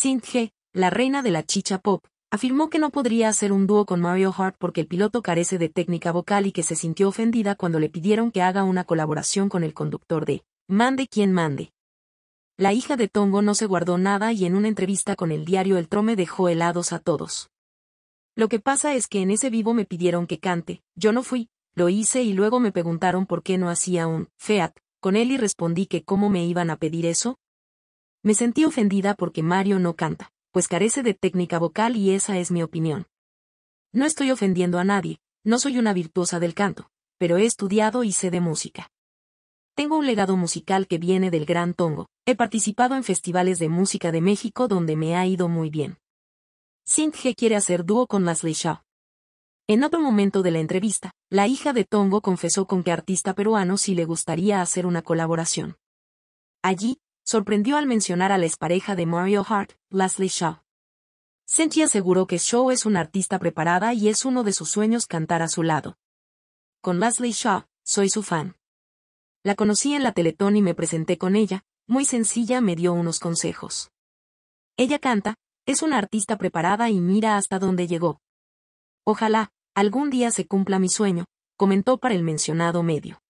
Sintje, la reina de la chicha pop, afirmó que no podría hacer un dúo con Mario Hart porque el piloto carece de técnica vocal y que se sintió ofendida cuando le pidieron que haga una colaboración con el conductor de Mande quien mande. La hija de Tongo no se guardó nada y en una entrevista con el diario El Trome dejó helados a todos. Lo que pasa es que en ese vivo me pidieron que cante, yo no fui, lo hice y luego me preguntaron por qué no hacía un Feat, con él y respondí que cómo me iban a pedir eso, me sentí ofendida porque Mario no canta, pues carece de técnica vocal y esa es mi opinión. No estoy ofendiendo a nadie, no soy una virtuosa del canto, pero he estudiado y sé de música. Tengo un legado musical que viene del Gran Tongo. He participado en festivales de música de México donde me ha ido muy bien. sintje quiere hacer dúo con Leslie Shaw. En otro momento de la entrevista, la hija de Tongo confesó con qué artista peruano sí le gustaría hacer una colaboración. Allí, sorprendió al mencionar a la expareja de Mario Hart, Leslie Shaw. Senti aseguró que Shaw es una artista preparada y es uno de sus sueños cantar a su lado. Con Leslie Shaw, soy su fan. La conocí en la Teletón y me presenté con ella, muy sencilla me dio unos consejos. Ella canta, es una artista preparada y mira hasta dónde llegó. Ojalá, algún día se cumpla mi sueño, comentó para el mencionado medio.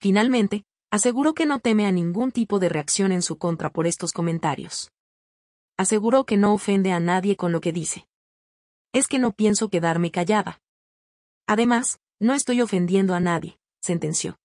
Finalmente, Aseguró que no teme a ningún tipo de reacción en su contra por estos comentarios. Aseguró que no ofende a nadie con lo que dice. Es que no pienso quedarme callada. Además, no estoy ofendiendo a nadie, sentenció.